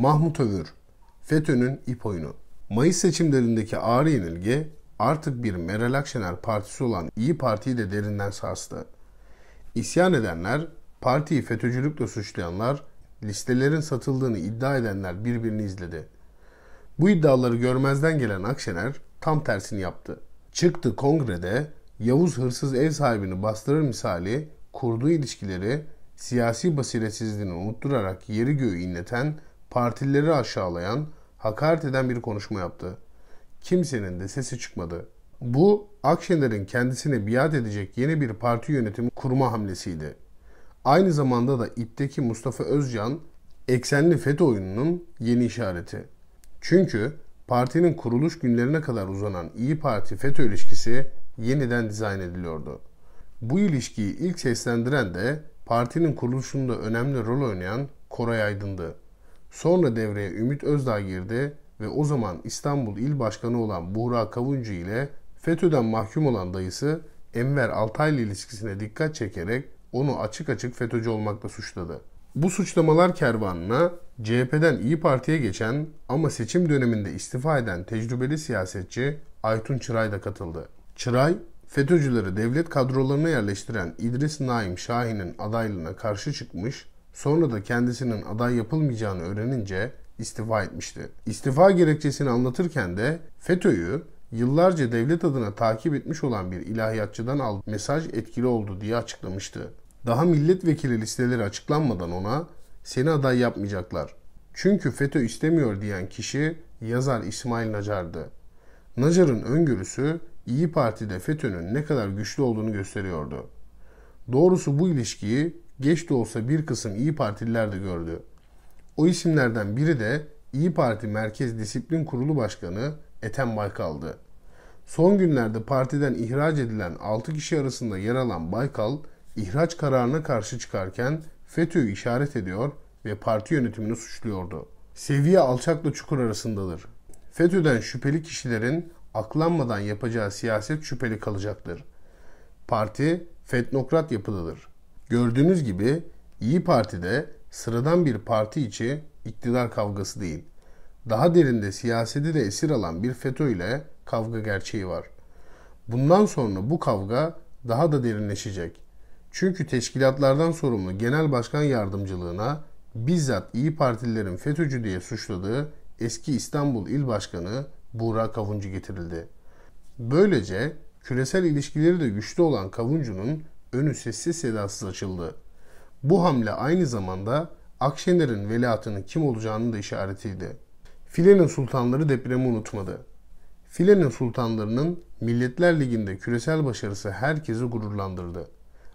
Mahmut Övür, FETÖ'nün ip oyunu. Mayıs seçimlerindeki ağır yenilgi artık bir Meral Akşener partisi olan İyi Parti'yi de derinden sarstı. İsyan edenler, partiyi FETÖ'cülükle suçlayanlar, listelerin satıldığını iddia edenler birbirini izledi. Bu iddiaları görmezden gelen Akşener tam tersini yaptı. Çıktı kongrede Yavuz hırsız ev sahibini bastırır misali kurduğu ilişkileri siyasi basiretsizliğini unutturarak yeri göğü inleten partilileri aşağılayan, hakaret eden bir konuşma yaptı. Kimsenin de sesi çıkmadı. Bu Akşener'in kendisini biat edecek yeni bir parti yönetimi kurma hamlesiydi. Aynı zamanda da ipteki Mustafa Özcan eksenli FETÖ oyununun yeni işareti. Çünkü partinin kuruluş günlerine kadar uzanan İyi Parti FETÖ ilişkisi yeniden dizayn ediliyordu. Bu ilişkiyi ilk seslendiren de partinin kuruluşunda önemli rol oynayan Koray Aydın'dı. Sonra devreye Ümit Özdağ girdi ve o zaman İstanbul İl Başkanı olan Buğra Kavuncu ile FETÖ'den mahkum olan dayısı Enver Altaylı ilişkisine dikkat çekerek onu açık açık FETÖ'cü olmakla suçladı. Bu suçlamalar kervanına CHP'den İyi Parti'ye geçen ama seçim döneminde istifa eden tecrübeli siyasetçi Aytun Çıray da katıldı. Çıray, FETÖ'cüleri devlet kadrolarına yerleştiren İdris Naim Şahin'in adaylığına karşı çıkmış Sonra da kendisinin aday yapılmayacağını öğrenince istifa etmişti. İstifa gerekçesini anlatırken de FETÖ'yü yıllarca devlet adına takip etmiş olan bir ilahiyatçıdan aldığı mesaj etkili oldu diye açıklamıştı. Daha milletvekili listeleri açıklanmadan ona seni aday yapmayacaklar. Çünkü FETÖ istemiyor diyen kişi yazar İsmail Nacar'dı. Nacar'ın öngörüsü İyi Parti'de FETÖ'nün ne kadar güçlü olduğunu gösteriyordu. Doğrusu bu ilişkiyi geç de olsa bir kısım İyi Partililer de gördü. O isimlerden biri de İyi Parti Merkez Disiplin Kurulu Başkanı Ethem Baykal'dı. Son günlerde partiden ihraç edilen 6 kişi arasında yer alan Baykal, ihraç kararına karşı çıkarken FETÖ'yü işaret ediyor ve parti yönetimini suçluyordu. Seviye alçakla çukur arasındadır. FETÖ'den şüpheli kişilerin aklanmadan yapacağı siyaset şüpheli kalacaktır. Parti fetnokrat yapıdadır. Gördüğünüz gibi İyi Parti'de sıradan bir parti içi iktidar kavgası değil, daha derinde siyaseti de esir alan bir FETÖ ile kavga gerçeği var. Bundan sonra bu kavga daha da derinleşecek. Çünkü teşkilatlardan sorumlu Genel Başkan Yardımcılığına bizzat İyi Partililerin FETÖ'cü diye suçladığı eski İstanbul İl Başkanı Buğra Kavuncu getirildi. Böylece küresel ilişkileri de güçlü olan Kavuncu'nun önü sessiz sedasız açıldı. Bu hamle aynı zamanda Akşener'in veliahtının kim olacağının da işaretiydi. Filenin sultanları depremi unutmadı. Filenin sultanlarının Milletler Ligi'nde küresel başarısı herkesi gururlandırdı.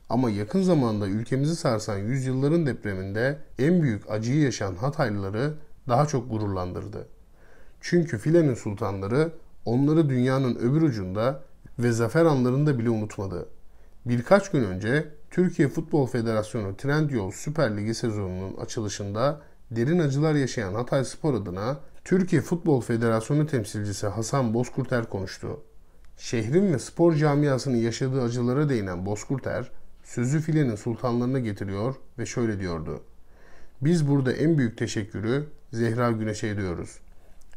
Ama yakın zamanda ülkemizi sarsan yüzyılların depreminde en büyük acıyı yaşayan Hataylıları daha çok gururlandırdı. Çünkü Filenin sultanları onları dünyanın öbür ucunda ve zafer anlarında bile unutmadı. Birkaç gün önce Türkiye Futbol Federasyonu Trendyol Süper Ligi sezonunun açılışında derin acılar yaşayan Hatay Spor adına Türkiye Futbol Federasyonu temsilcisi Hasan Bozkurter konuştu. Şehrin ve spor camiasının yaşadığı acılara değinen Bozkurter, sözü filenin sultanlarına getiriyor ve şöyle diyordu. Biz burada en büyük teşekkürü Zehra Güneş'e ediyoruz.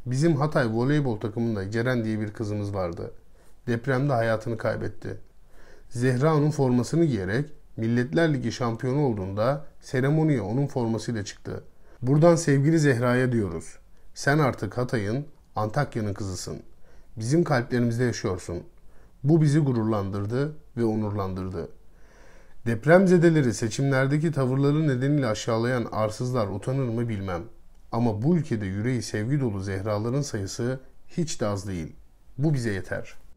Bizim Hatay voleybol takımında Ceren diye bir kızımız vardı. Depremde hayatını kaybetti. Zehra'nın formasını giyerek Milletler Ligi şampiyonu olduğunda seremoniye onun formasıyla çıktı. Buradan sevgili Zehra'ya diyoruz. Sen artık Hatay'ın, Antakya'nın kızısın. Bizim kalplerimizde yaşıyorsun. Bu bizi gururlandırdı ve onurlandırdı. Depremzedeleri seçimlerdeki tavırları nedeniyle aşağılayan arsızlar utanır mı bilmem. Ama bu ülkede yüreği sevgi dolu zehraların sayısı hiç de az değil. Bu bize yeter.''